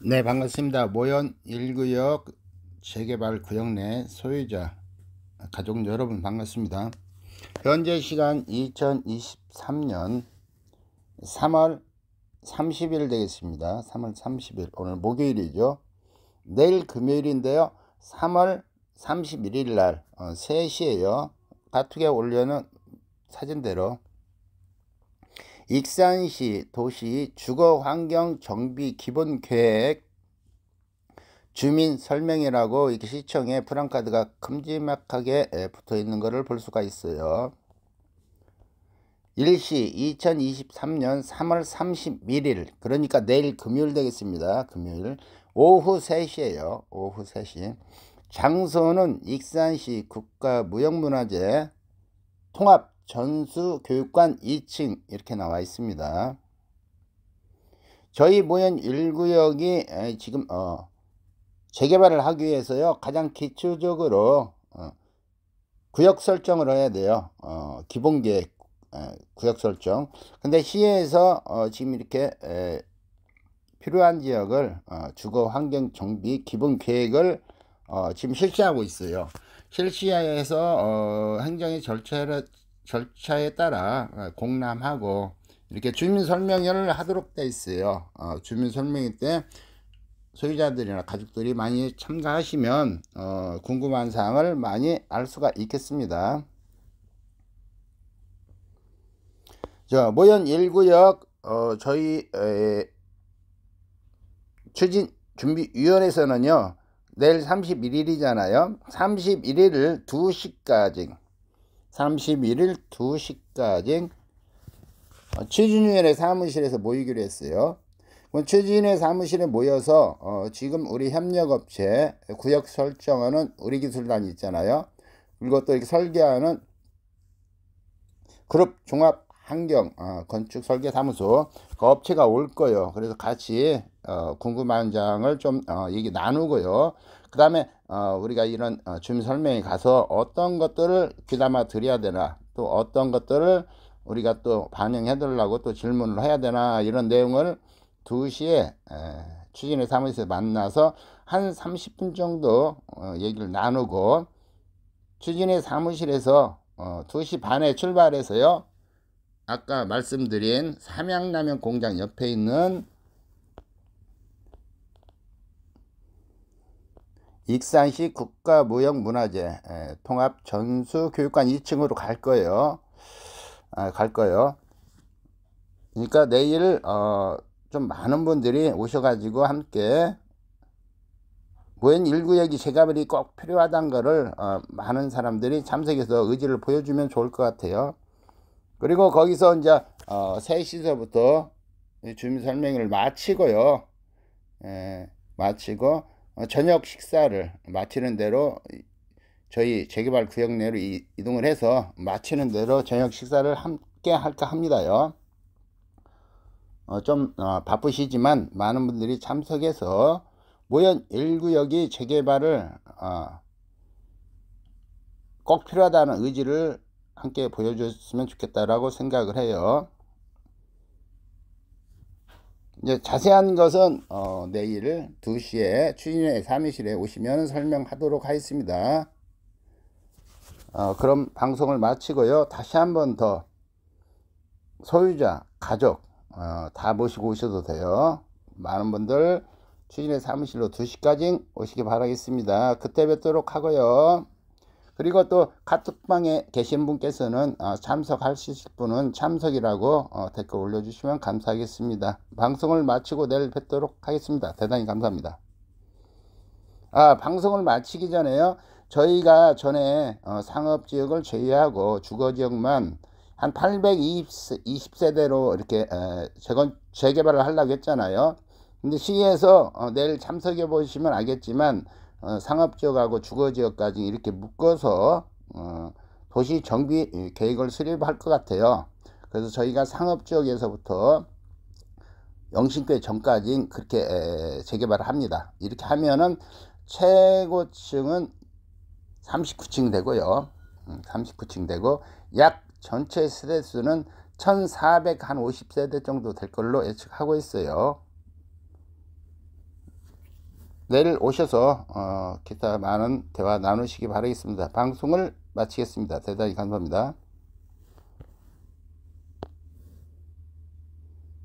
네 반갑습니다. 모현 1구역 재개발 구역 내 소유자 가족 여러분 반갑습니다. 현재 시간 2023년 3월 30일 되겠습니다. 3월 30일 오늘 목요일이죠. 내일 금요일인데요. 3월 31일 날 어, 3시에요. 가투게 올려는 사진대로 익산시 도시 주거환경정비기본계획 주민 설명이라고 시청에 프랑카드가 큼지막하게 예, 붙어 있는 것을 볼 수가 있어요. 1시 2023년 3월 31일 그러니까 내일 금요일 되겠습니다. 금요일 오후 3시에요. 오후 3시 장소는 익산시 국가무형문화재 통합 전수 교육관 2층 이렇게 나와 있습니다. 저희 모현 1구역이 지금 어 재개발을 하기 위해서요 가장 기초적으로 어 구역 설정을 해야 돼요 어 기본계획 구역 설정 근데 시에서 어 지금 이렇게 필요한 지역을 어 주거 환경 정비 기본 계획을 어 지금 실시하고 있어요 실시해서 어, 행정의 절차를 절차에 따라 어, 공람하고 이렇게 주민 설명회를 하도록 되어 있어요. 어, 주민 설명회 때 소유자들이나 가족들이 많이 참가하시면 어, 궁금한 사항을 많이 알 수가 있겠습니다. 자, 모현 1구역 어, 저희 에, 추진 준비위원회에서는요. 내일 31일이잖아요. 3 1일 2시까지 31일 2시까지 어, 최진우의 사무실에서 모이기로 했어요. 최진의 사무실에 모여서 어 지금 우리 협력업체 구역 설정하는 우리 기술단 있잖아요. 그리고 또 이렇게 설계하는 그룹 종합 환경 어 건축 설계 사무소 그 업체가 올 거예요. 그래서 같이 어, 궁금한 장을 좀 어, 얘기 나누고요. 그 다음에 어, 우리가 이런 어, 주민 설명에 가서 어떤 것들을 귀담아 드려야 되나 또 어떤 것들을 우리가 또 반영해 달라고 또 질문을 해야 되나 이런 내용을 2시에 추진의 사무실에서 만나서 한 30분 정도 어, 얘기를 나누고 추진의 사무실에서 어, 2시 반에 출발해서요 아까 말씀드린 삼양라면 공장 옆에 있는 익산시 국가무형문화재 통합 전수교육관 2층으로 갈 거예요. 아, 갈 거예요. 그러니까 내일 어, 좀 많은 분들이 오셔가지고 함께 모엔 19 얘기 재가을이 꼭 필요하다는 거를 어, 많은 사람들이 참석해서 의지를 보여주면 좋을 것 같아요. 그리고 거기서 이제 어, 3시서부터 주민 설명을 마치고요. 에, 예, 마치고 어, 저녁 식사를 마치는 대로 저희 재개발 구역 내로 이, 동을 해서 마치는 대로 저녁 식사를 함께 할까 합니다요. 어, 좀 어, 바쁘시지만 많은 분들이 참석해서 모현 1구역이 재개발을 어, 꼭 필요하다는 의지를 함께 보여줬으면 좋겠다라고 생각을 해요. 이제 자세한 것은 어, 내일 2시에 추진의 사무실에 오시면 설명하도록 하겠습니다. 어, 그럼 방송을 마치고요. 다시 한번 더 소유자, 가족 어, 다 모시고 오셔도 돼요. 많은 분들 추진의 사무실로 2시까지 오시기 바라겠습니다. 그때 뵙도록 하고요. 그리고 또 카톡방에 계신 분께서는 어, 참석하실 분은 참석이라고 어, 댓글 올려주시면 감사하겠습니다. 방송을 마치고 내일 뵙도록 하겠습니다. 대단히 감사합니다. 아, 방송을 마치기 전에요. 저희가 전에 어, 상업지역을 제외하고 주거지역만 한 820세대로 이렇게 재건, 재개발을 하려고 했잖아요. 근데 시에서 내일 참석해 보시면 알겠지만 어, 상업지역하고 주거지역까지 이렇게 묶어서 어, 도시 정비 계획을 수립할 것 같아요. 그래서 저희가 상업지역에서부터 영신교회 전까지 그렇게 재개발을 합니다. 이렇게 하면은 최고층은 39층 되고요. 39층 음, 되고 약 전체 세대 수는 1450세대 정도 될 걸로 예측하고 있어요. 내일 오셔서 어, 기타 많은 대화 나누시기 바라겠습니다. 방송을 마치겠습니다. 대단히 감사합니다.